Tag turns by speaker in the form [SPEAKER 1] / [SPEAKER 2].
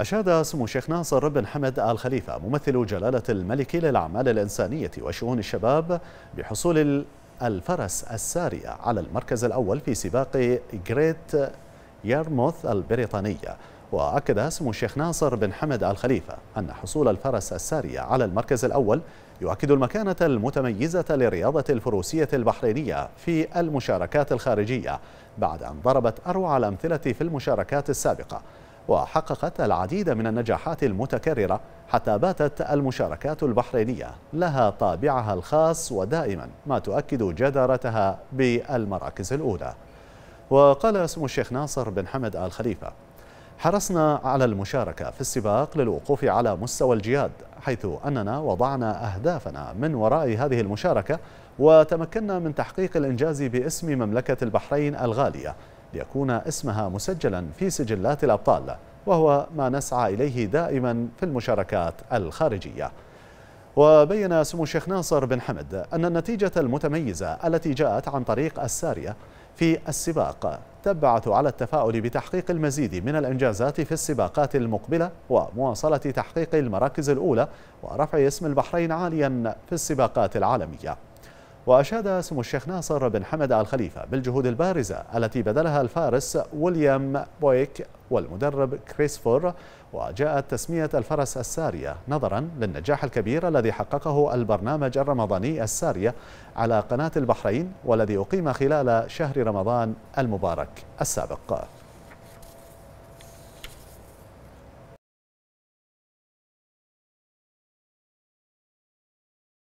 [SPEAKER 1] أشاد سمو الشيخ ناصر بن حمد آل خليفة ممثل جلالة الملك للأعمال الإنسانية وشؤون الشباب بحصول الفرس السارية على المركز الأول في سباق جريت يرموث البريطانية وأكد سمو الشيخ ناصر بن حمد آل خليفة أن حصول الفرس السارية على المركز الأول يؤكد المكانة المتميزة لرياضة الفروسية البحرينية في المشاركات الخارجية بعد أن ضربت أروع الأمثلة في المشاركات السابقة وحققت العديد من النجاحات المتكررة حتى باتت المشاركات البحرينية لها طابعها الخاص ودائما ما تؤكد جدارتها بالمراكز الأولى وقال اسم الشيخ ناصر بن حمد آل خليفة حرصنا على المشاركة في السباق للوقوف على مستوى الجياد حيث أننا وضعنا أهدافنا من وراء هذه المشاركة وتمكنا من تحقيق الإنجاز باسم مملكة البحرين الغالية ليكون اسمها مسجلا في سجلات الأبطال وهو ما نسعى إليه دائما في المشاركات الخارجية وبين سمو الشيخ ناصر بن حمد أن النتيجة المتميزة التي جاءت عن طريق السارية في السباق تبعث على التفاؤل بتحقيق المزيد من الإنجازات في السباقات المقبلة ومواصلة تحقيق المراكز الأولى ورفع اسم البحرين عاليا في السباقات العالمية وأشاد سمو الشيخ ناصر بن حمد آل خليفة بالجهود البارزة التي بذلها الفارس ويليام بويك والمدرب كريسفور وجاءت تسمية الفرس السارية نظرا للنجاح الكبير الذي حققه البرنامج الرمضاني السارية على قناة البحرين والذي أقيم خلال شهر رمضان المبارك السابق